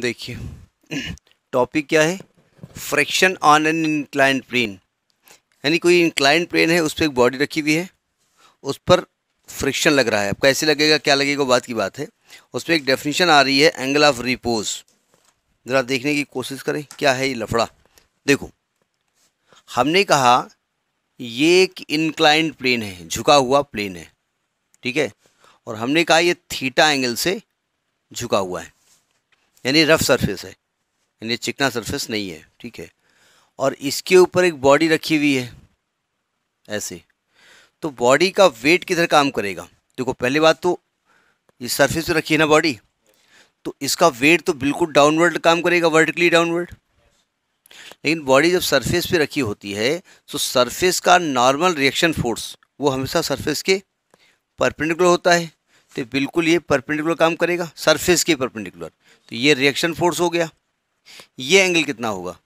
देखिए टॉपिक क्या है friction on an inclined plane यानी कोई इंक्लाइंट प्लेन है उस पर एक बॉडी रखी हुई है उस पर फ्रिक्शन लग रहा है अब कैसे लगेगा क्या लगेगा बात की बात है उस पर एक डेफिनेशन आ रही है एंगल ऑफ रिपोज ज़रा देखने की कोशिश करें क्या है ये लफड़ा देखो हमने कहा ये एक इंक्लाइंड प्लेन है झुका हुआ प्लेन है ठीक है और हमने कहा ये थीटा एंगल से झुका हुआ है यानी रफ़ सरफेस है यानी चिकना सरफेस नहीं है ठीक है और इसके ऊपर एक बॉडी रखी हुई है ऐसे तो बॉडी का वेट किधर काम करेगा देखो पहली बात तो ये सरफेस रखी है ना बॉडी तो इसका वेट तो बिल्कुल डाउनवर्ड काम करेगा वर्टिकली डाउनवर्ड लेकिन बॉडी जब सरफेस पे रखी होती है तो सरफेस का नॉर्मल रिएक्शन फोर्स वो हमेशा सरफेस के परपेंडिकुलर होता है तो बिल्कुल ये परपेंडिकुलर काम करेगा सरफेस के परपेंडिकुलर तो ये रिएक्शन फोर्स हो गया ये एंगल कितना होगा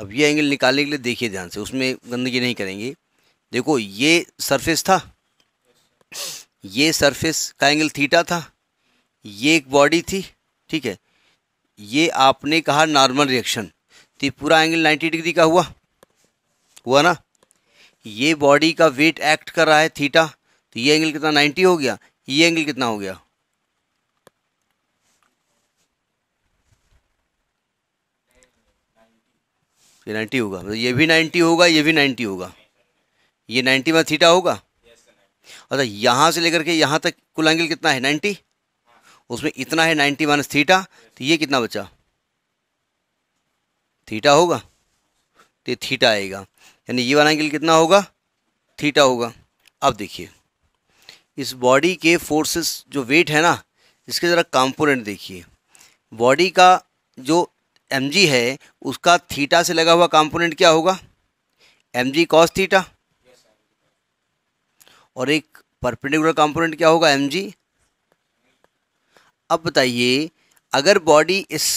अब ये एंगल निकालने के लिए देखिए ध्यान से उसमें गंदगी नहीं करेंगे देखो ये सरफेस था ये सरफेस का एंगल थीटा था ये एक बॉडी थी ठीक है ये आपने कहा नॉर्मल रिएक्शन तो पूरा एंगल 90 डिग्री का हुआ हुआ ना ये बॉडी का वेट एक्ट कर रहा है थीटा तो ये एंगल कितना 90 हो गया ये एंगल कितना हो गया ये नाइन्टी होगा मतलब ये भी नाइन्टी होगा ये भी नाइन्टी होगा ये नाइन्टी में थीटा होगा अच्छा यहाँ से लेकर के यहाँ तक कुल एंगल कितना है नाइन्टी उसमें इतना है नाइन्टी माइनस थीटा तो ये कितना बचा थीटा होगा तो थीटा आएगा यानी ये वाला एंगल कितना होगा थीटा होगा अब देखिए इस बॉडी के फोर्सेस जो वेट है ना इसके ज़रा कंपोनेंट देखिए बॉडी का जो एम जी है उसका थीटा से लगा हुआ कंपोनेंट क्या होगा एम जी कॉस थीटा और एक परपेंडिकुलर कंपोनेंट क्या होगा एम जी अब बताइए अगर बॉडी इस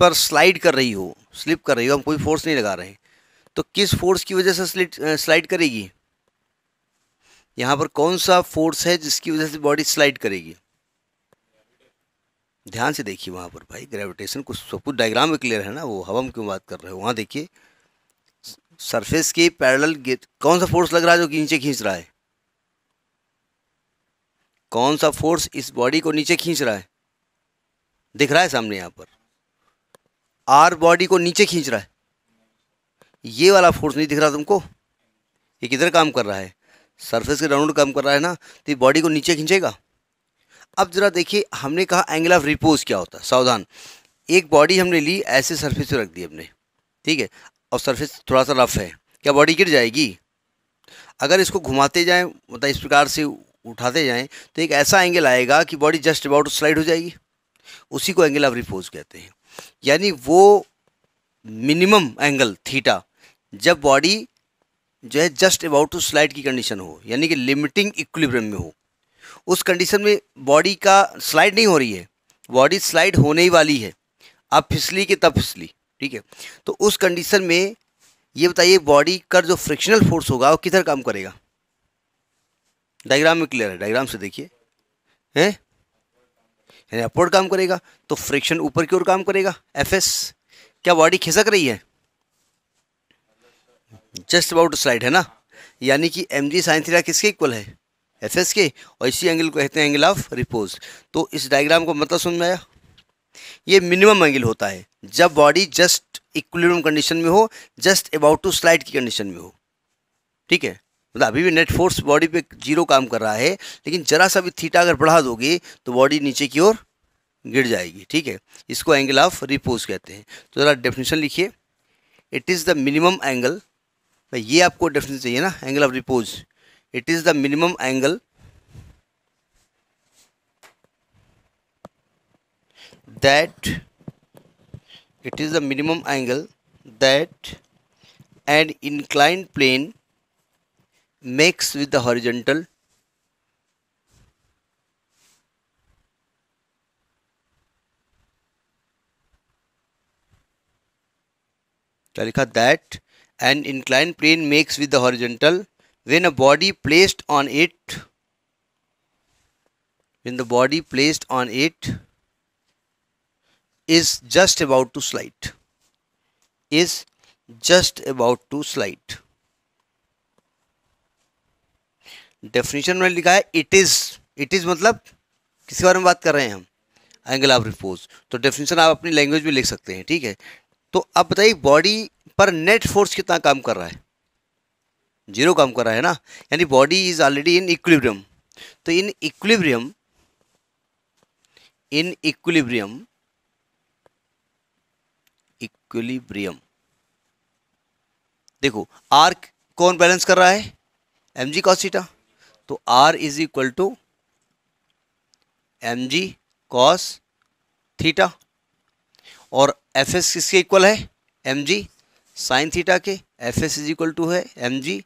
पर स्लाइड कर रही हो स्लिप कर रही हो हम कोई फोर्स नहीं लगा रहे तो किस फोर्स की वजह से स्लिट स्लाइड करेगी यहाँ पर कौन सा फोर्स है जिसकी वजह से बॉडी स्लाइड करेगी ध्यान से देखिए वहाँ पर भाई ग्रेविटेशन कुछ सब कुछ डायग्राम में क्लियर है ना वो हवा में क्यों बात कर रहे हो वहाँ देखिए सरफेस के पैरल कौन सा फोर्स लग रहा है जो नीचे खींच रहा है कौन सा फोर्स इस बॉडी को नीचे खींच रहा है दिख रहा है सामने यहाँ पर आर बॉडी को नीचे खींच रहा है ये वाला फोर्स नहीं दिख रहा तुमको ये किधर काम कर रहा है सरफेस के राउंड कम कर रहा है ना तो ये बॉडी को नीचे खींचेगा अब ज़रा देखिए हमने कहा एंगल ऑफ रिपोज क्या होता है सावधान एक बॉडी हमने ली ऐसे सरफेस पे रख दी हमने ठीक है और सरफेस थोड़ा सा रफ है क्या बॉडी गिर जाएगी अगर इसको घुमाते जाएं मतलब इस प्रकार से उठाते जाएं तो एक ऐसा एंगल आएगा कि बॉडी जस्ट अबाउट स्लाइड हो जाएगी उसी को एंगल ऑफ रिपोज कहते हैं यानी वो मिनिमम एंगल थीटा जब बॉडी जो है जस्ट अबाउट टू स्लाइड की कंडीशन हो यानी कि लिमिटिंग इक्विलिब्रियम में हो उस कंडीशन में बॉडी का स्लाइड नहीं हो रही है बॉडी स्लाइड होने ही वाली है अब फिसली कि तब फिसली ठीक है तो उस कंडीशन में ये बताइए बॉडी का जो फ्रिक्शनल फोर्स होगा वो किधर काम करेगा डायग्राम में क्लियर है डायग्राम से देखिए हैं यानी अपवर्ड काम करेगा तो फ्रिक्शन ऊपर की ओर काम करेगा एफ क्या बॉडी खिसक रही है जस्ट अबाउट स्लाइड है ना यानी कि एम जी साइन थीटा किसके इक्वल है एफ एस के और इसी एंगल को कहते हैं एंगल ऑफ रिपोज तो इस डायग्राम को मतलब समझ में आया ये मिनिमम एंगल होता है जब बॉडी जस्ट इक्विलिब्रियम कंडीशन में हो जस्ट अबाउट टू स्लाइड की कंडीशन में हो ठीक है मतलब अभी भी नेट फोर्स बॉडी पे जीरो काम कर रहा है लेकिन जरा सा भी थीटा अगर बढ़ा दोगे तो बॉडी नीचे की ओर गिर जाएगी ठीक है इसको एंगल ऑफ रिपोज कहते हैं तो ज़रा डेफिनेशन लिखिए it is the minimum angle भाई ये आपको डेफिनेशन चाहिए ना angle of repose it is the minimum angle that it is the minimum angle that an inclined plane makes with the horizontal लिखा that An inclined plane makes with the horizontal. When a body placed on it, when the body placed on it is just about to slide, is just about to slide. Definition में लिखा है it is it is मतलब किसके बारे में बात कर रहे हैं हम एंगल ऑफ रिपोज तो डेफिनेशन आप अपनी लैंग्वेज में लिख सकते हैं ठीक है तो अब बताइए बॉडी पर नेट फोर्स कितना काम कर रहा है जीरो काम कर रहा है ना यानी body is already in equilibrium तो in equilibrium in equilibrium equilibrium देखो आर कौन बैलेंस कर रहा है एम जी कॉसिटा तो R is equal to M G cos theta और एफ एस किसके इक्वल है एम जी साइन थीटा के F S is equal to है एम जी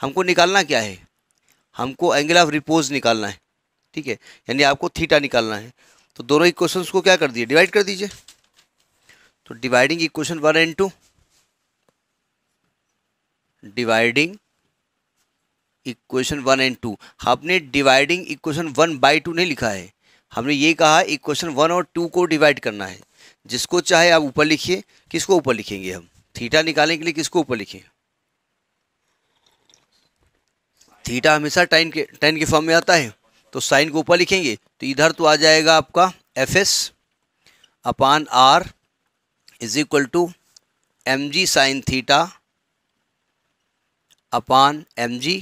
हमको निकालना क्या है हमको एंगल ऑफ रिपोज निकालना है ठीक है यानी आपको थीटा निकालना है तो दोनों इक्वेशंस को क्या कर दिए डिवाइड कर दीजिए तो dividing equation one and two dividing equation one and two हमने dividing equation one by two नहीं लिखा है हमने ये कहा इक्वेशन वन और टू को डिवाइड करना है जिसको चाहे आप ऊपर लिखिए किसको ऊपर लिखेंगे हम थीटा निकालने के लिए किसको ऊपर लिखें थीटा हमेशा टाइन के टाइन के फॉर्म में आता है तो साइन को ऊपर लिखेंगे तो इधर तो आ जाएगा आपका F S upon R is equal to M G sine theta upon M ji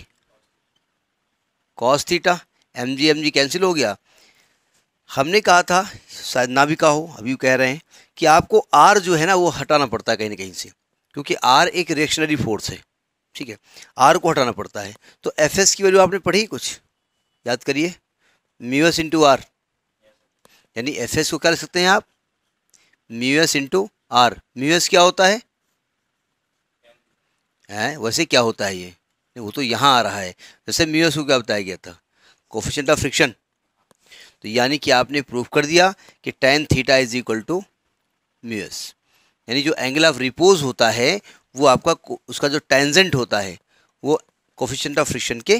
cos theta M G M G cancel हो गया हमने कहा था शायद ना भी कहा हो अभी कह रहे हैं कि आपको आर जो है ना वो हटाना पड़ता है कहीं ना कहीं से क्योंकि आर एक रिएक्शनरी फोर्स है ठीक है आर को हटाना पड़ता है तो एफ एस की वैल्यू आपने पढ़ी कुछ याद करिए म्यूएस इंटू आर यानी एफ एस को क्या लिख सकते हैं आप म्यूएस इंटू आर म्यूएस क्या होता है हैं वैसे क्या होता है ये वो तो यहाँ आ रहा है जैसे म्यूएस को क्या बताया गया था कोफिशेंट ऑफ फ्रिक्शन तो यानी कि आपने प्रूफ कर दिया कि tan theta is equal to mu s यानी जो एंगल ऑफ रिपोज होता है वो आपका उसका जो टेंजेंट होता है वो कोफिशेंट ऑफ फ्रिक्शन के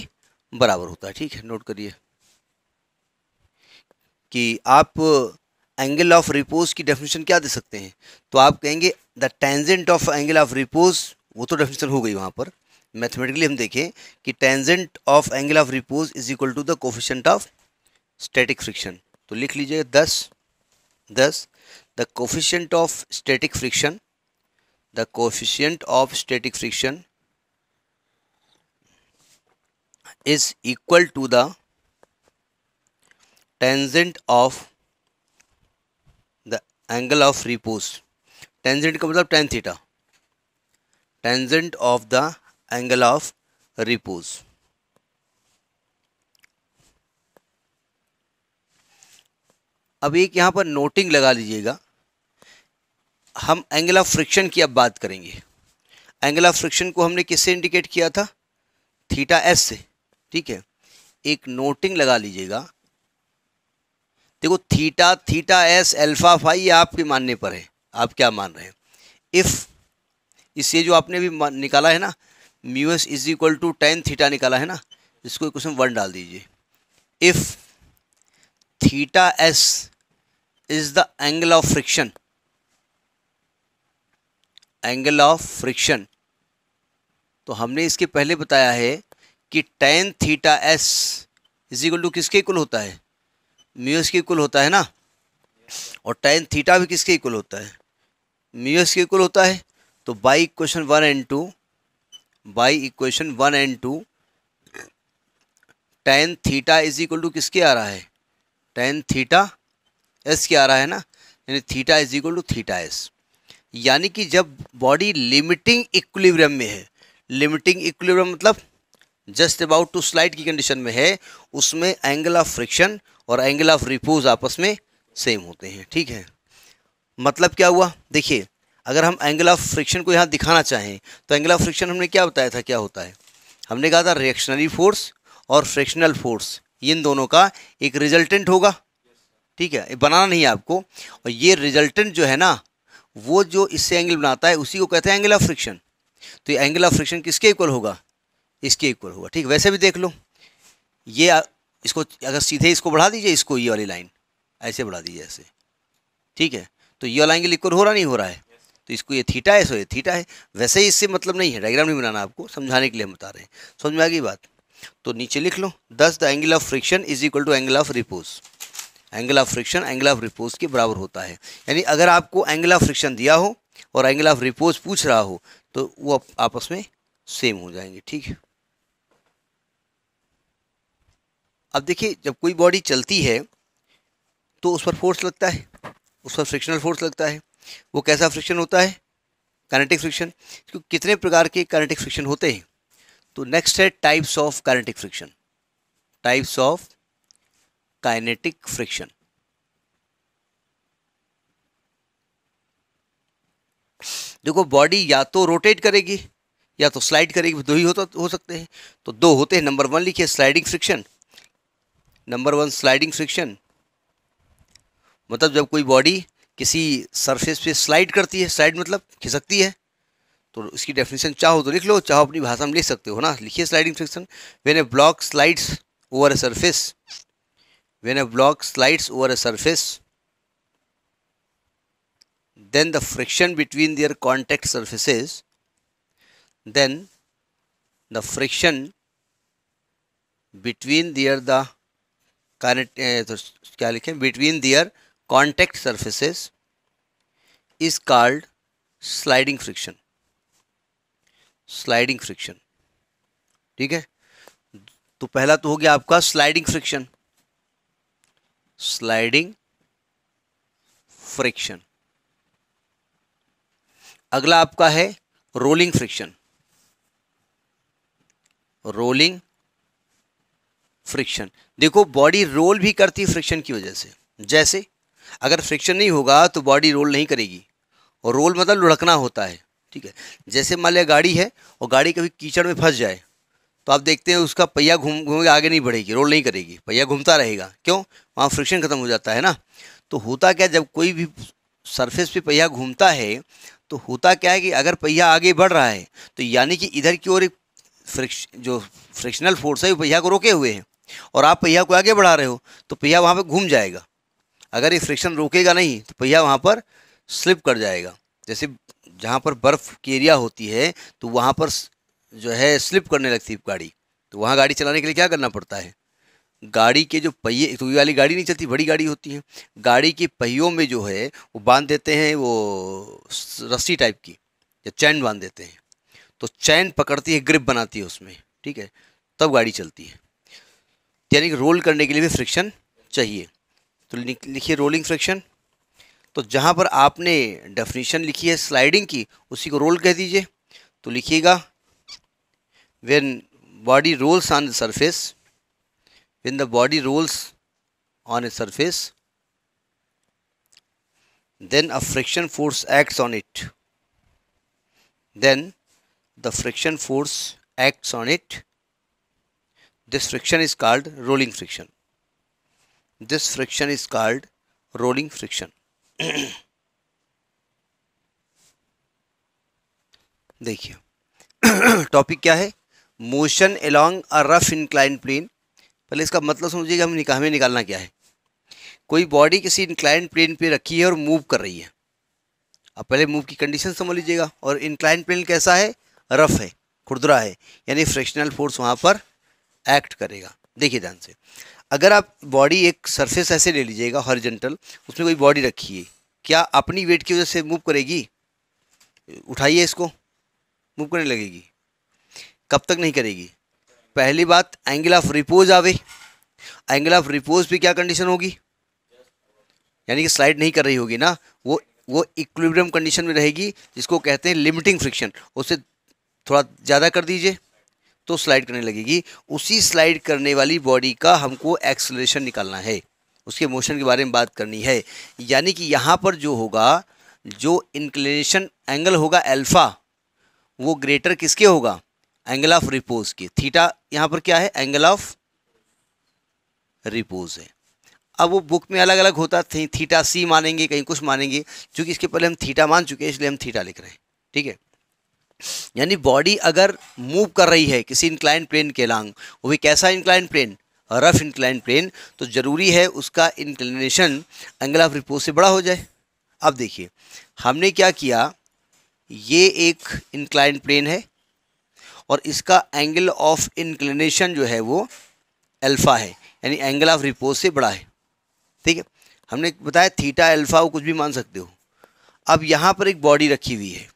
बराबर होता है ठीक है नोट करिए कि आप एंगल ऑफ रिपोज की डेफिनेशन क्या दे सकते हैं तो आप कहेंगे the tangent of angle of repose वो तो डेफिनेशन हो गई वहाँ पर मैथमेटिकली हम देखें कि tangent of angle of repose is equal to the coefficient of static friction तो लिख लीजिए thus thus the coefficient of static friction the coefficient of static friction is equal to the tangent of the angle of repose tangent का मतलब tan theta tangent of the angle of repose अब एक यहाँ पर noting लगा लीजिएगा हम angle of friction की अब बात करेंगे एंगल ऑफ फ्रिक्शन को हमने किससे इंडिकेट किया था थीटा एस से ठीक है एक नोटिंग लगा लीजिएगा देखो theta theta S alpha phi ये आपके मानने पर है आप क्या मान रहे हैं इफ़ इससे जो आपने भी निकाला है ना mu s is equal to tan theta निकाला है ना इसको क्वेश्चन वन डाल दीजिए if theta s is the angle of friction angle of friction तो हमने इसके पहले बताया है कि tan theta s is equal to किसके इक्वल होता है म्यूस के इक्वल होता है ना और tan थीटा भी किसके इक्वल होता है म्यूस के इक्वल होता है तो by equation one and two by equation one and two tan theta is equal to किसके आ रहा है टेन थीटा एस क्या आ रहा है ना यानी theta is equal to theta S यानी कि जब बॉडी लिमिटिंग इक्विलिब्रियम में है लिमिटिंग इक्विलिब्रियम मतलब जस्ट अबाउट टू स्लाइड की कंडीशन में है उसमें एंगल ऑफ फ्रिक्शन और एंगल ऑफ रिपोज आपस में सेम होते हैं ठीक है मतलब क्या हुआ देखिए अगर हम एंगल ऑफ फ्रिक्शन को यहाँ दिखाना चाहें तो एंगल ऑफ फ्रिक्शन हमने क्या बताया था क्या होता है हमने कहा था रिएक्शनरी फोर्स और फ्रिक्शनल फोर्स इन दोनों का एक रिजल्टेंट होगा ठीक है बनाना नहीं है आपको और ये रिजल्टेंट जो है ना वो जो इससे एंगल बनाता है उसी को कहते हैं एंगल ऑफ फ्रिक्शन तो ये एंगल ऑफ फ्रिक्शन किसके इक्वल होगा इसके इक्वल होगा ठीक वैसे भी देख लो ये इसको अगर सीधे इसको बढ़ा दीजिए इसको ये वाली लाइन ऐसे बढ़ा दीजिए ऐसे ठीक है तो ये वाला एंगल इक्वल हो रहा नहीं हो रहा है तो इसको ये थीटा है सो ये थीटा है वैसे ही इससे मतलब नहीं है डायग्राम नहीं बनाना आपको समझाने के लिए हम बता रहे हैं समझ में आ गई बात तो नीचे लिख लो thus the angle of friction is equal to angle of repose angle of friction angle of repose के बराबर होता है यानी अगर आपको एंगल ऑफ फ्रिक्शन दिया हो और एंगल ऑफ रिपोज पूछ रहा हो तो वो आपस में सेम हो जाएंगे ठीक है अब देखिए जब कोई बॉडी चलती है तो उस पर फोर्स लगता है उस पर फ्रिक्शनल फोर्स लगता है वो कैसा फ्रिक्शन होता है कैनेटिक फ्रिक्शन कितने प्रकार के काइनेटिक फ्रिक्शन होते हैं तो नेक्स्ट है types of kinetic friction types of kinetic friction देखो बॉडी या तो रोटेट करेगी या तो स्लाइड करेगी दो ही होता हो सकते हैं तो दो होते हैं नंबर वन लिखिए sliding friction number one sliding friction मतलब जब कोई बॉडी किसी सरफेस पे स्लाइड करती है स्लाइड मतलब खिसकती है तो उसकी डेफिनेशन चाहो तो लिख लो चाहो अपनी भाषा में लिख सकते हो ना लिखिए sliding friction when a block slides over a surface when a block slides over a surface then the friction between their contact surfaces then the friction between their the contact तो क्या लिखें between their contact surfaces is called sliding friction sliding friction ठीक है तो पहला तो हो गया आपका स्लाइडिंग फ्रिक्शन स्लाइडिंग फ्रिक्शन अगला आपका है रोलिंग फ्रिक्शन रोलिंग फ्रिक्शन देखो बॉडी रोल भी करती है फ्रिक्शन की वजह से जैसे अगर फ्रिक्शन नहीं होगा तो बॉडी रोल नहीं करेगी और रोल मतलब लुढ़कना होता है ठीक है जैसे मान लिया गाड़ी है और गाड़ी कभी कीचड़ में फंस जाए तो आप देखते हैं उसका पहिया घूम घूम के आगे नहीं बढ़ेगी रोल नहीं करेगी पहिया घूमता रहेगा क्यों वहाँ फ्रिक्शन ख़त्म हो जाता है ना तो होता क्या जब कोई भी सरफेस पे पहिया घूमता है तो होता क्या है कि अगर पहिया आगे बढ़ रहा है तो यानी कि इधर की ओर एक फ्रिक्श जो फ्रिक्शनल फोर्स है वो पहिया को रोके हुए हैं और आप पहिया को आगे बढ़ा रहे हो तो पहिया वहाँ पर घूम जाएगा अगर ये फ्रिक्शन रोकेगा नहीं तो पहिया वहाँ पर स्लिप कर जाएगा जैसे जहाँ पर बर्फ़ की एरिया होती है तो वहाँ पर जो है स्लिप करने लगती है गाड़ी तो वहाँ गाड़ी चलाने के लिए क्या करना पड़ता है गाड़ी के जो पहिए तो वाली गाड़ी नहीं चलती बड़ी गाड़ी होती है गाड़ी के पहियों में जो है वो बांध देते हैं वो रस्सी टाइप की या चैन बांध देते हैं तो चैन पकड़ती है ग्रिप बनाती है उसमें ठीक है तब गाड़ी चलती है यानी कि रोल करने के लिए भी फ्रिक्शन चाहिए तो लिखिए रोलिंग फ्रिक्शन तो जहाँ पर आपने डेफिनेशन लिखी है स्लाइडिंग की उसी को रोल कह दीजिए तो लिखिएगा when body rolls on the surface when the body rolls on a surface then a friction force acts on it then the friction force act on it this friction is called rolling friction this friction is called rolling friction देखिए topic क्या है motion along a rough incline plane पहले इसका मतलब कि हम निका, हमें निकालना क्या है कोई बॉडी किसी इंक्लाइन प्लेन पे रखी है और मूव कर रही है अब पहले मूव की कंडीशन समझ लीजिएगा और इंक्लाइन प्लेन कैसा है रफ है खुरदरा है यानी फ्रिक्शनल फोर्स वहाँ पर एक्ट करेगा देखिए ध्यान से अगर आप बॉडी एक सरफेस ऐसे ले लीजिएगा हॉरिजेंटल उसमें कोई बॉडी रखिए क्या अपनी वेट की वजह से मूव करेगी उठाइए इसको मूव करने लगेगी कब तक नहीं करेगी पहली बात angle of repose above angle of repose पे क्या कंडीशन होगी यानी कि स्लाइड नहीं कर रही होगी ना वो वो इक्विलिब्रियम कंडीशन में रहेगी जिसको कहते हैं लिमिटिंग फ्रिक्शन उसे थोड़ा ज़्यादा कर दीजिए तो स्लाइड करने लगेगी उसी स्लाइड करने वाली बॉडी का हमको एक्सलेशन निकालना है उसके मोशन के बारे में बात करनी है यानी कि यहाँ पर जो होगा जो इंक्लिनेशन एंगल होगा अल्फ़ा वो ग्रेटर किसके होगा एंगल ऑफ रिपोज के थीटा यहाँ पर क्या है एंगल ऑफ रिपोज है अब वो बुक में अलग अलग होता थी थीटा सी मानेंगे कहीं कुछ मानेंगे क्योंकि इसके पहले हम थीटा मान चुके हैं इसलिए हम थीटा लिख रहे हैं ठीक है यानी बॉडी अगर मूव कर रही है किसी इंक्लाइन प्लेन के लांग वो भी कैसा incline plane rough incline plane तो ज़रूरी है उसका इंक्लिनेशन एंगल ऑफ रिपोज से बड़ा हो जाए अब देखिए हमने क्या किया ये एक इंक्लाइन प्लेन है और इसका एंगल ऑफ इंक्लिनेशन जो है वो अल्फ़ा है यानी एंगल ऑफ रिपोज से बड़ा है ठीक है हमने बताया थीटा अल्फ़ा वो कुछ भी मान सकते हो अब यहाँ पर एक बॉडी रखी हुई है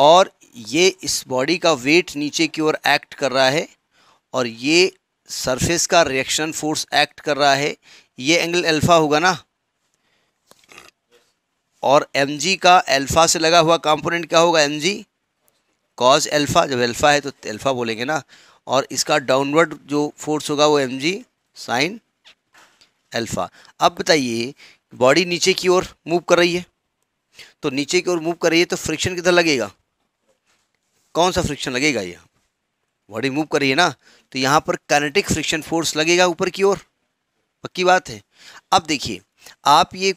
और ये इस बॉडी का वेट नीचे की ओर एक्ट कर रहा है और ये सरफेस का रिएक्शन फोर्स एक्ट कर रहा है ये एंगल अल्फ़ा होगा ना और एम का अल्फ़ा से लगा हुआ कंपोनेंट क्या होगा एम जी कॉज एल्फा जब अल्फ़ा है तो अल्फ़ा बोलेंगे ना और इसका डाउनवर्ड जो फोर्स होगा वो एम जी साइन एल्फ़ा अब बताइए बॉडी नीचे की ओर मूव कर रही है तो नीचे की ओर मूव कर रही है तो फ्रिक्शन किधर लगेगा कौन सा फ्रिक्शन लगेगा ये बॉडी मूव करिए ना तो यहाँ पर कैनेटिक फ्रिक्शन फोर्स लगेगा ऊपर की ओर पक्की बात है अब देखिए आप ये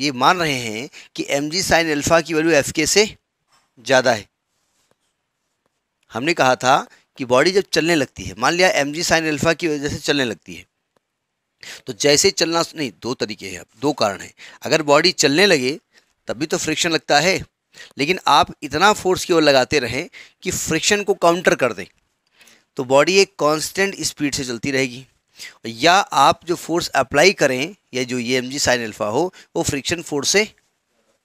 ये मान रहे हैं कि एम जी साइन एल्फ़ा की वैल्यू एफ के से ज़्यादा है हमने कहा था कि बॉडी जब चलने लगती है मान लिया एम जी साइन एल्फ़ा की वजह से चलने लगती है तो जैसे चलना नहीं दो तरीके हैं अब दो कारण हैं अगर बॉडी चलने लगे तभी तो फ्रिक्शन लगता है लेकिन आप इतना फोर्स की ओर लगाते रहें कि फ्रिक्शन को काउंटर कर दें तो बॉडी एक कांस्टेंट स्पीड से चलती रहेगी या आप जो फोर्स अप्लाई करें या जो ई एम जी साइन अल्फ़ा हो वो फ्रिक्शन फोर्स से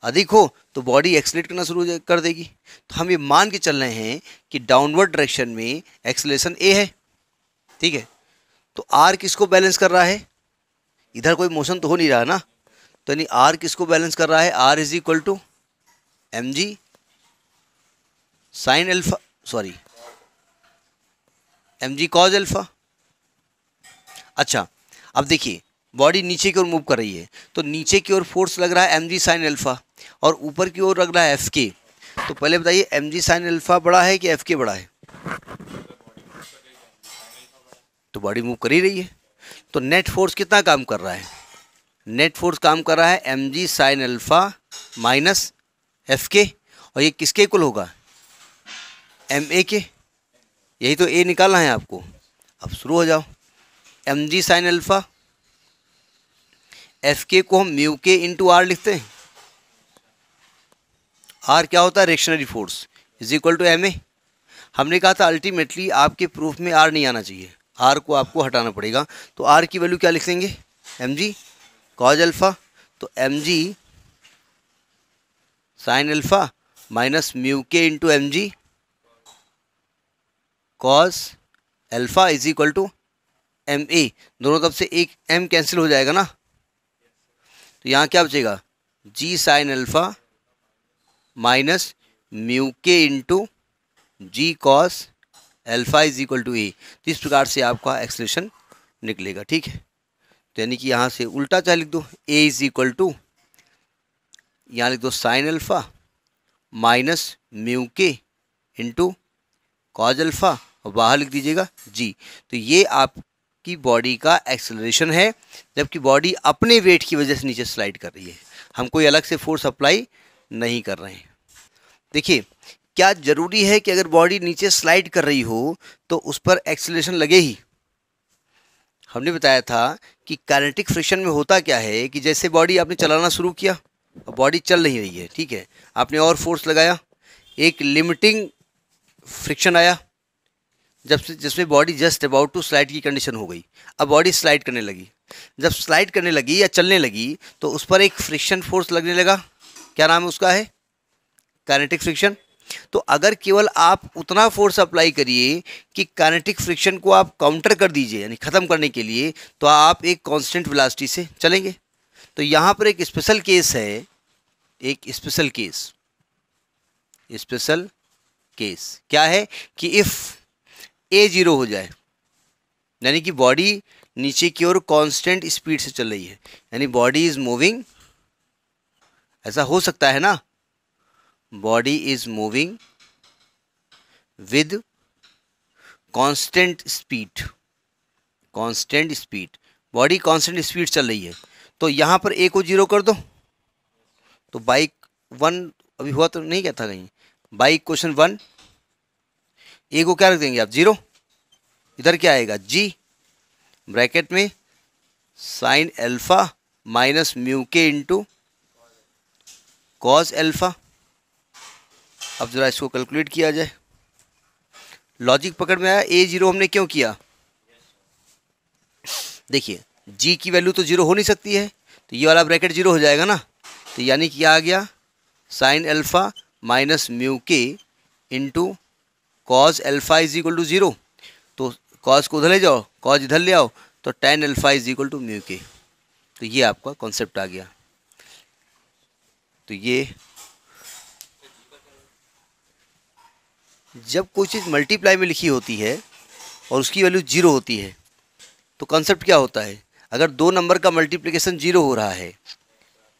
अधिक हो तो बॉडी एक्सलेट करना शुरू कर देगी तो हम ये मान के चल रहे हैं कि डाउनवर्ड डायरेक्शन में एक्सलेशन ए है ठीक है तो आर किसको बैलेंस कर रहा है इधर कोई मोशन तो हो नहीं रहा ना तो यानी आर किसको बैलेंस कर रहा है R is equal to M G sine alpha sorry M ji cos alpha अच्छा अब देखिए बॉडी नीचे की ओर मूव कर रही है तो नीचे की ओर फोर्स लग रहा है एम जी साइन एल्फा और ऊपर की ओर लग रहा है एफ के तो पहले बताइए एम जी साइन एल्फा बड़ा है कि एफ के बड़ा है तो बॉडी मूव कर ही रही है तो नेट फोर्स कितना काम कर रहा है नेट फोर्स काम कर रहा है M G sine alpha minus F K और ये किसके इक्वल होगा एम ए के यही तो ए निकालना है आपको अब शुरू हो जाओ एम जी साइन अल्फ़ा एफ के को हम म्यू के इंटू आर लिखते हैं आर क्या होता है reactionary force is equal to M A हमने कहा था अल्टीमेटली आपके प्रूफ में आर नहीं आना चाहिए आर को आपको हटाना पड़ेगा तो आर की वैल्यू क्या लिखेंगे एम जी कॉज अल्फ़ा तो एम जी साइन अल्फ़ा माइनस म्यू के into M G cos alpha is equal to M A दोनों तरफ से एक एम कैंसिल हो जाएगा ना तो यहाँ क्या बचेगा G sine alpha minus mu के into G cos alpha is equal to A तो इस प्रकार से आपका एक्सलेशन निकलेगा ठीक है तो यानी कि यहाँ से उल्टा चाहे लिख दो ए इज इक्वल टू यहाँ लिख दो तो साइन अल्फ़ा माइनस म्यू के इंटू कॉज अल्फ़ा बाहर लिख दीजिएगा जी तो ये आपकी बॉडी का एक्सेलरेशन है जबकि बॉडी अपने वेट की वजह से नीचे स्लाइड कर रही है हम कोई अलग से फोर्स अप्लाई नहीं कर रहे हैं देखिए क्या ज़रूरी है कि अगर बॉडी नीचे स्लाइड कर रही हो तो उस पर एक्सेलरेशन लगे ही हमने बताया था कि कैरेटिक फ्रिक्शन में होता क्या है कि जैसे बॉडी आपने चलाना शुरू किया बॉडी चल नहीं रही है ठीक है आपने और फोर्स लगाया एक लिमिटिंग फ्रिक्शन आया जब से जिसमें body just about to slide की कंडीशन हो गई अब बॉडी स्लाइड करने लगी जब स्लाइड करने लगी या चलने लगी तो उस पर एक फ्रिक्शन फोर्स लगने लगा क्या नाम है उसका है कैनेटिक फ्रिक्शन तो अगर केवल आप उतना फोर्स अप्लाई करिए कि कैनेटिक फ्रिक्शन को आप काउंटर कर दीजिए यानी ख़त्म करने के लिए तो आप एक कांस्टेंट वेलोसिटी से चलेंगे तो यहां पर एक स्पेशल केस है एक स्पेशल केस स्पेशल केस क्या है कि इफ़ ए जीरो हो जाए यानी कि बॉडी नीचे की ओर कांस्टेंट स्पीड से चल रही है यानी बॉडी इज़ मूविंग ऐसा हो सकता है ना body is moving with constant speed constant speed body constant speed चल रही है तो यहाँ पर ए को जीरो कर दो तो बाइक वन अभी हुआ तो नहीं क्या था कहीं बाइक क्वेश्चन वन ए को क्या रख देंगे आप जीरो इधर क्या आएगा जी ब्रैकेट में साइन अल्फ़ा माइनस म्यू के इंटू कॉज एल्फ़ा अब ज़रा इसको कैलकुलेट किया जाए लॉजिक पकड़ में आया ए ज़ीरो हमने क्यों किया देखिए जी की वैल्यू तो जीरो हो नहीं सकती है तो ये वाला ब्रैकेट जीरो हो जाएगा ना तो यानी कि आ गया साइन अल्फ़ा माइनस म्यू के into cos alpha is equal to zero तो कॉज को उधर ले जाओ कॉज इधर ले आओ तो tan alpha is equal to mu k तो ये आपका कॉन्सेप्ट आ गया तो ये जब कोई चीज़ मल्टीप्लाई में लिखी होती है और उसकी वैल्यू जीरो होती है तो कॉन्सेप्ट क्या होता है अगर दो नंबर का मल्टीप्लिकेशन जीरो हो रहा है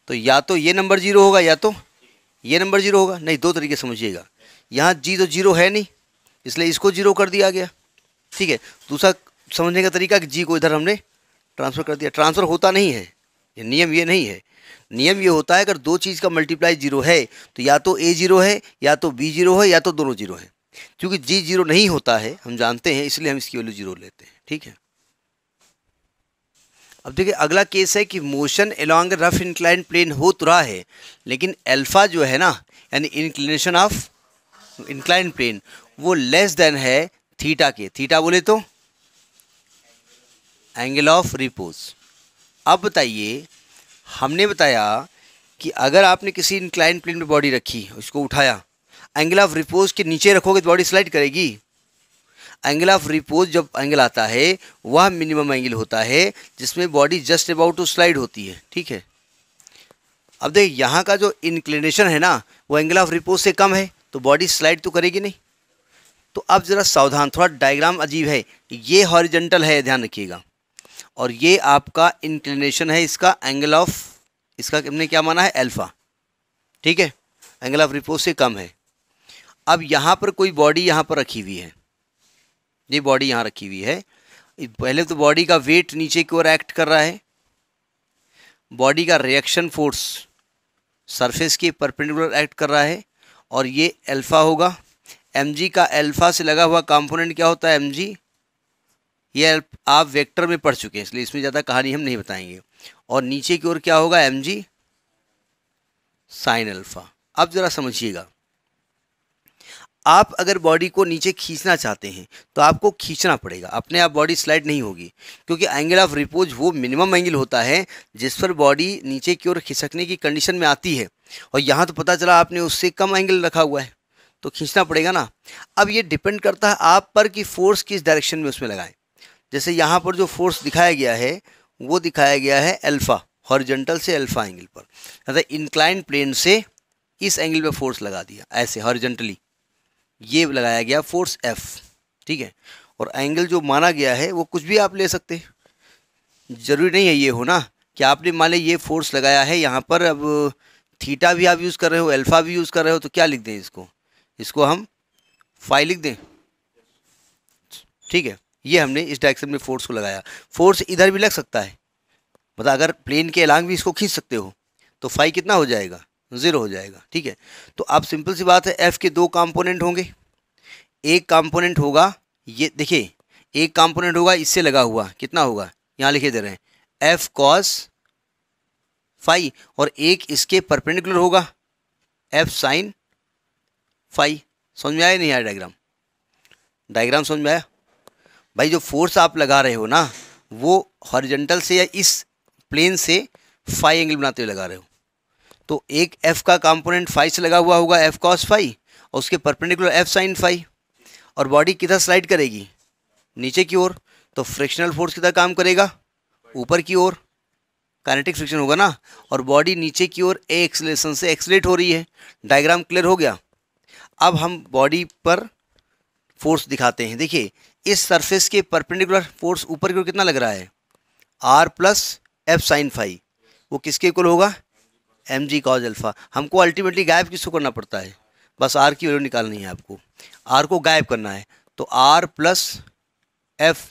तो या तो ये नंबर जीरो होगा या तो ये नंबर जीरो होगा नहीं दो तरीके समझिएगा यहाँ जी तो जीरो है नहीं इसलिए इसको जीरो कर दिया गया ठीक है दूसरा समझने का तरीका कि जी को इधर हमने ट्रांसफ़र कर दिया ट्रांसफ़र होता नहीं है ये नियम ये नहीं है नियम ये होता है अगर दो चीज़ का मल्टीप्लाई जीरो है तो या तो ए जीरो है या तो बी जीरो है या तो दोनों जीरो है क्योंकि जी जीरो नहीं होता है हम जानते हैं इसलिए हम इसकी वैल्यू जीरो लेते हैं ठीक है अब देखिए अगला केस है कि motion along rough incline plane हो तो रहा है लेकिन अल्फ़ा जो है ना यानी इंक्लिनेशन ऑफ इंक्लाइन प्लेन वो लेस देन है थीटा के थीटा बोले तो एंगल ऑफ रिपोज अब बताइए हमने बताया कि अगर आपने किसी इंक्लाइन प्लेन में बॉडी रखी उसको उठाया एंगल ऑफ रिपोज के नीचे रखोगे तो बॉडी स्लाइड करेगी एंगल ऑफ रिपोज जब एंगल आता है वह मिनिमम एंगल होता है जिसमें body just about to slide होती है ठीक है अब देख यहाँ का जो इंक्लिनेशन है ना वो एंगल ऑफ रिपोज से कम है तो बॉडी स्लाइड तो करेगी नहीं तो अब ज़रा सावधान थोड़ा डायग्राम अजीब है ये हॉरिजेंटल है ध्यान रखिएगा और ये आपका इंक्लिनेशन है इसका एंगल ऑफ इसका हमने क्या माना है एल्फ़ा ठीक है एंगल ऑफ रिपोज से कम है अब यहाँ पर कोई बॉडी यहाँ पर रखी हुई है ये बॉडी यहाँ रखी हुई है पहले तो बॉडी का वेट नीचे की ओर एक्ट कर रहा है बॉडी का रिएक्शन फोर्स सरफेस के परपेंडिकुलर एक्ट कर रहा है और ये अल्फ़ा होगा एम का अल्फ़ा से लगा हुआ कंपोनेंट क्या होता है एम ये आप वेक्टर में पढ़ चुके हैं इसलिए इसमें ज़्यादा कहानी हम नहीं बताएंगे और नीचे की ओर क्या होगा एम साइन अल्फ़ा अब ज़रा समझिएगा आप अगर बॉडी को नीचे खींचना चाहते हैं तो आपको खींचना पड़ेगा अपने आप बॉडी स्लाइड नहीं होगी क्योंकि एंगल ऑफ रिपोज वो मिनिमम एंगल होता है जिस पर बॉडी नीचे की ओर खिसकने की कंडीशन में आती है और यहाँ तो पता चला आपने उससे कम एंगल रखा हुआ है तो खींचना पड़ेगा ना अब ये डिपेंड करता है आप पर कि फोर्स किस डायरेक्शन में उसमें लगाएं जैसे यहाँ पर जो फोर्स दिखाया गया है वो दिखाया गया है अल्फ़ा हॉरिजेंटल से अल्फ़ा एंगल पर अर्थात इंक्लाइन प्लेन से इस एंगल पर फोर्स लगा दिया ऐसे हॉरिजेंटली ये लगाया गया फोर्स एफ ठीक है और एंगल जो माना गया है वो कुछ भी आप ले सकते ज़रूरी नहीं है ये हो ना कि आपने मान ली ये फोर्स लगाया है यहाँ पर अब थीटा भी आप यूज़ कर रहे हो अल्फ़ा भी यूज़ कर रहे हो तो क्या लिख दें इसको इसको हम फाई लिख दें ठीक है ये हमने इस डायरेक्शन में फोर्स को लगाया फोर्स इधर भी लग सकता है मतलब अगर प्लेन के अलांग भी इसको खींच सकते हो तो फाई कितना हो जाएगा ज़ीरो हो जाएगा ठीक है तो आप सिंपल सी बात है एफ़ के दो कंपोनेंट होंगे एक कंपोनेंट होगा ये देखिए एक कंपोनेंट होगा इससे लगा हुआ कितना होगा यहाँ लिखे दे रहे हैं एफ कॉस फाई और एक इसके परपेंडिकुलर होगा एफ साइन फाई समझ में आया नहीं आया डायग्राम डायग्राम समझ में आया भाई जो फोर्स आप लगा रहे हो ना वो हॉरिजेंटल से या इस प्लेन से फाई एंगल बनाते हुए लगा रहे हो तो एक एफ़ का कंपोनेंट फाइव से लगा हुआ होगा एफ़ कॉस फाइव और उसके परपेंडिकुलर एफ़ साइन फाइव और बॉडी किधर स्लाइड करेगी नीचे की ओर तो फ्रिक्शनल फोर्स किधर काम करेगा ऊपर की ओर काइनेटिक फ्रिक्शन होगा ना और बॉडी नीचे की ओर ए एक्सलेशन से एक्सलेट हो रही है डायग्राम क्लियर हो गया अब हम बॉडी पर फोर्स दिखाते हैं देखिए इस सरफेस के परपेंडिकुलर फोर्स ऊपर की ओर कितना लग रहा है R plus F sine phi वो किसके इक्वल होगा एम जी कॉज अल्फ़ा हमको अल्टीमेटली गायब किसको करना पड़ता है बस आर की वैल्यू निकालनी है आपको आर को गायब करना है तो R plus F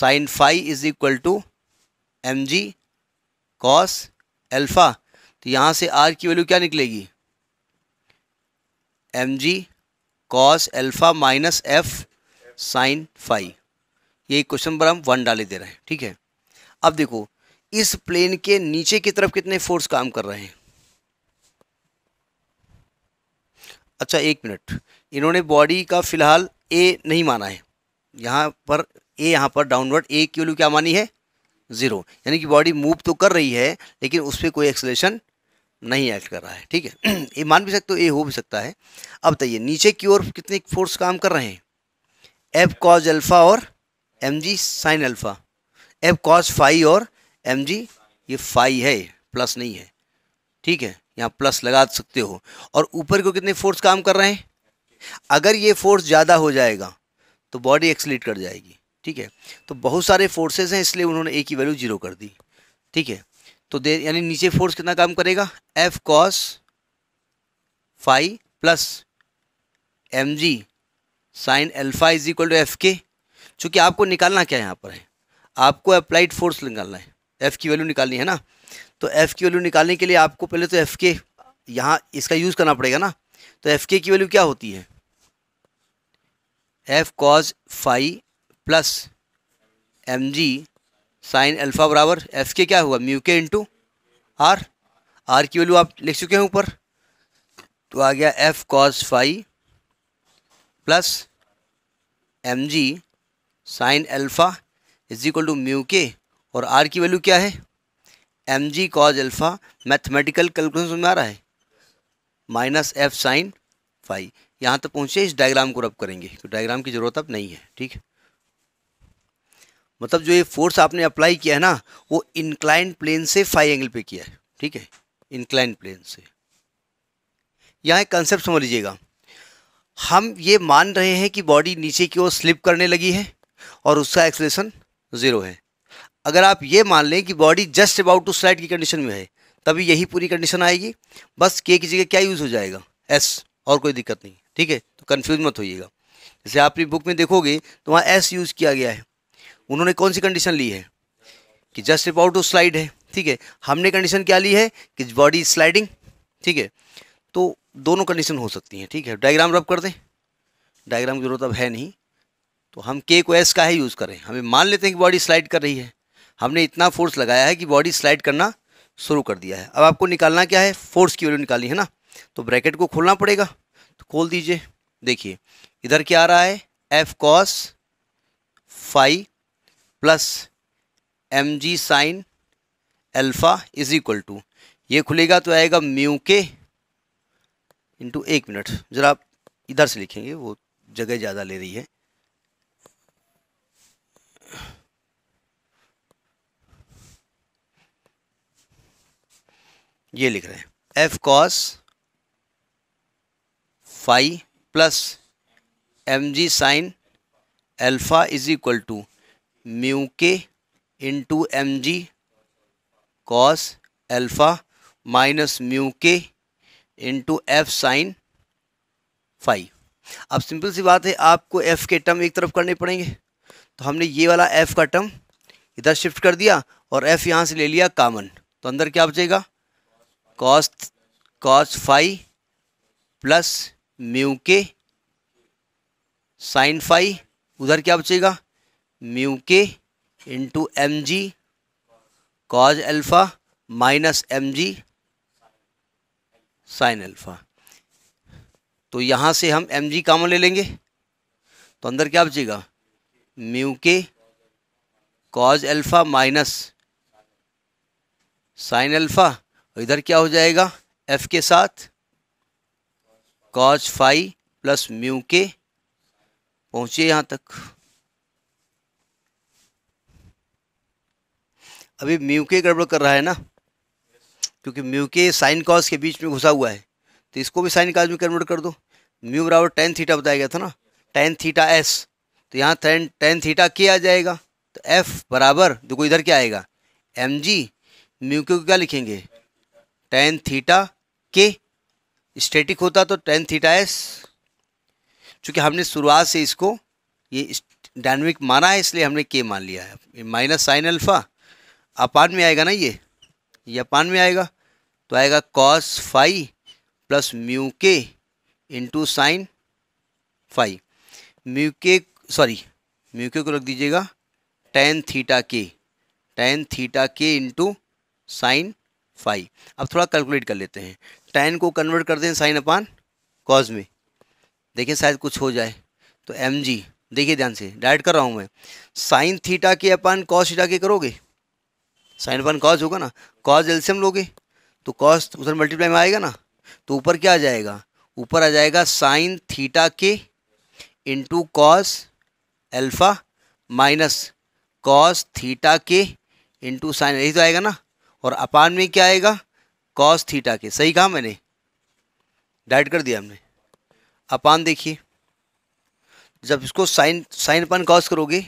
sine phi is equal to M G cos alpha तो यहाँ से आर की वैल्यू क्या निकलेगी एम जी cos alpha minus F sine phi यही क्वेश्चन नंबर हम वन डाले दे रहे हैं ठीक है अब देखो इस प्लेन के नीचे की तरफ कितने फोर्स काम कर रहे हैं अच्छा एक मिनट इन्होंने बॉडी का फिलहाल ए नहीं माना है यहाँ पर ए यहाँ पर डाउनवर्ड ए की वैल्यू क्या मानी है ज़ीरो यानी कि बॉडी मूव तो कर रही है लेकिन उस पर कोई एक्सलेशन नहीं एक्ट कर रहा है ठीक है ये मान भी सकते हो ए हो भी सकता है अब बताइए नीचे की ओर कितने फोर्स काम कर रहे हैं एफ कॉज अल्फ़ा और एम जी sine alpha F cos phi और एम जी ये फाई है प्लस नहीं है ठीक है यहाँ प्लस लगा सकते हो और ऊपर को कितने फोर्स काम कर रहे हैं अगर ये फोर्स ज़्यादा हो जाएगा तो बॉडी एक्सलेट कर जाएगी ठीक है तो बहुत सारे फोर्सेस हैं इसलिए उन्होंने ए की वैल्यू जीरो कर दी ठीक है तो दे यानी नीचे फोर्स कितना काम करेगा F cos phi plus m ji sine alpha is equal to F k चूँकि आपको निकालना क्या यहाँ पर है आपको अप्लाइड फोर्स निकालना है एफ़ की वैल्यू निकालनी है ना तो एफ़ की वैल्यू निकालने के लिए आपको पहले तो एफ़ के यहाँ इसका यूज़ करना पड़ेगा ना तो एफ़ के की वैल्यू क्या होती है F cos phi plus m जी साइन अल्फ़ा बराबर एफ़ के क्या हुआ म्यू के इंटू आर आर की वैल्यू आप लिख चुके हैं ऊपर तो आ गया F cos phi plus m ji sine alpha is equal to mu k और आर की वैल्यू क्या है M G cos alpha mathematical calculation में आ रहा है माइनस एफ साइन फाइव यहाँ तक तो पहुँचे इस डायग्राम को रब करेंगे तो डायग्राम की ज़रूरत अब नहीं है ठीक है मतलब जो ये फोर्स आपने अप्लाई किया है ना वो इंक्लाइन प्लेन से फाइव एंगल पे किया है ठीक है इंक्लाइन प्लेन से यहाँ एक कंसेप्ट समझ लीजिएगा हम ये मान रहे हैं कि बॉडी नीचे की ओर स्लिप करने लगी है और उसका एक्सलेशन ज़ीरो है अगर आप ये मान लें कि body just about to slide की कंडीशन में है तभी यही पूरी कंडीशन आएगी बस के की जगह क्या यूज़ हो जाएगा एस और कोई दिक्कत नहीं ठीक है तो कन्फ्यूज मत होइएगा जैसे आप अपनी बुक में देखोगे तो वहाँ एस यूज़ किया गया है उन्होंने कौन सी कंडीशन ली है कि जस्ट अबाउट टू स्लाइड है ठीक है हमने कंडीशन क्या ली है कि बॉडी स्लाइडिंग ठीक है तो दोनों कंडीशन हो सकती हैं ठीक है डायग्राम रब कर दें डायग्राम की जरूरत अब है नहीं तो हम के को एस का है यूज़ करें हमें मान लेते हैं कि बॉडी स्लाइड कर रही है हमने इतना फोर्स लगाया है कि बॉडी स्लाइड करना शुरू कर दिया है अब आपको निकालना क्या है फोर्स की वैल्यू निकालनी है ना तो ब्रैकेट को खोलना पड़ेगा तो खोल दीजिए देखिए इधर क्या आ रहा है F cos phi plus m ji sine alpha is equal to ये खुलेगा तो आएगा म्यू के इंटू एक मिनट ज़रा इधर से लिखेंगे वो जगह ज़्यादा ले रही है ये लिख रहे हैं F cos phi plus m ji sine alpha is equal to mu के into M G cos alpha minus mu के इंटू एफ साइन फाइ अब सिंपल सी बात है आपको एफ़ के टर्म एक तरफ करने पड़ेंगे तो हमने ये वाला एफ़ का टर्म इधर शिफ्ट कर दिया और एफ़ यहाँ से ले लिया कामन तो अंदर क्या बचेगा cos cos phi plus mu k sine phi उधर क्या बचेगा म्यू के into M G cos alpha minus m जी साइन एल्फ़ा तो यहाँ से हम एम जी कामन ले लेंगे तो अंदर क्या बचेगा mu k cos alpha minus sine alpha तो इधर क्या हो जाएगा एफ के साथ कॉज फाइव प्लस म्यू के पहुंचे यहां तक अभी म्यू के गड़बड़ कर रहा है ना क्योंकि म्यू के साइन कॉज के बीच में घुसा हुआ है तो इसको भी साइन कॉज में कन्वर्ट कर दो म्यू बराबर टेन थीटा बताया गया था ना टेन थीटा एस तो यहाँ टेन टेन थीटा के आ जाएगा तो एफ बराबर देखो इधर क्या आएगा एम जी म्यू के को क्या लिखेंगे टेन थीटा के स्टैटिक होता तो टेन थीटा एस चूँकि हमने शुरुआत से इसको ये डायनमिक माना है इसलिए हमने के मान लिया है माइनस साइन अल्फ़ा अपान में आएगा ना ये ये अपान में आएगा तो आएगा कॉस फाई प्लस म्यू के into sine phi mu k sorry mu k को रख दीजिएगा tan theta k tan theta k into sine phi अब थोड़ा कैलकुलेट कर लेते हैं टेन को कन्वर्ट कर दें साइन अपान कॉज में देखिए शायद कुछ हो जाए तो एम जी देखिए ध्यान से डायरेक्ट कर रहा हूँ मैं साइन थीटा के अपान कॉस थीटा के करोगे साइन अपान कॉज होगा ना कॉज एल्सियम लोगे तो कॉस उधर मल्टीप्लाई में आएगा ना तो ऊपर क्या आ जाएगा ऊपर आ जाएगा sine theta k into cos alpha minus cos theta k into sine यही तो आएगा ना और अपान में क्या आएगा कॉस थीटा के सही कहा मैंने डाइट कर दिया हमने अपान देखिए जब इसको साइन साइन अपान कॉस करोगे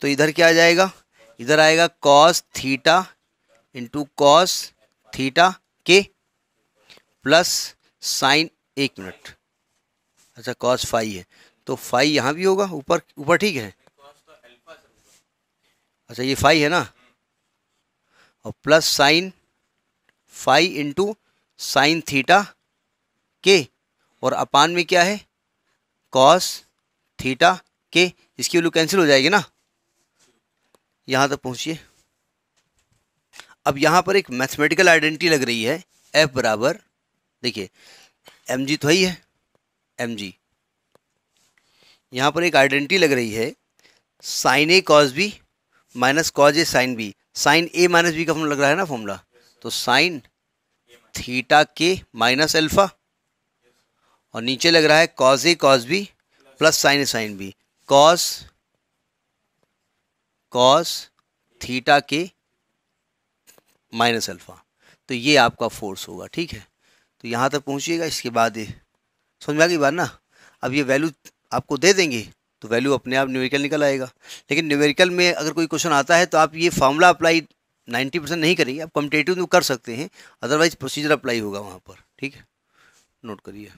तो इधर क्या आ जाएगा इधर आएगा cos theta into cos theta k plus sine एक मिनट अच्छा कॉस फाई है तो फाई यहाँ भी होगा ऊपर ऊपर ठीक है अच्छा ये फाई है ना और plus sine phi into sine theta k और अपान में क्या है कॉस थीटा के इसकी वैल्यू कैंसिल हो जाएगी ना यहाँ तक पहुँचिए अब यहाँ पर एक मैथमेटिकल आइडेंटिटी लग रही है एफ बराबर देखिए एम जी तो ही है एम जी यहाँ पर एक आइडेंटिटी लग रही है sine A cos B minus cos A sine B sine A minus B का फॉर्म लग रहा है ना फॉर्मूला तो sine theta k minus alpha और नीचे लग रहा है cos A cos B plus sine A sine B cos cos theta k minus alpha तो ये आपका फोर्स होगा ठीक है तो यहाँ तक पहुँचिएगा इसके बाद ये समझ में आ गई बात ना अब ये वैल्यू आपको दे देंगे तो वैल्यू अपने आप न्यूमेरिकल निकल आएगा लेकिन न्यूमेरिकल में अगर कोई क्वेश्चन आता है तो आप ये फार्मूला अप्लाई 90 परसेंट नहीं करेंगे आप कम्पटेटिव तो कर सकते हैं अदरवाइज प्रोसीजर अप्लाई होगा वहाँ पर ठीक है नोट करिए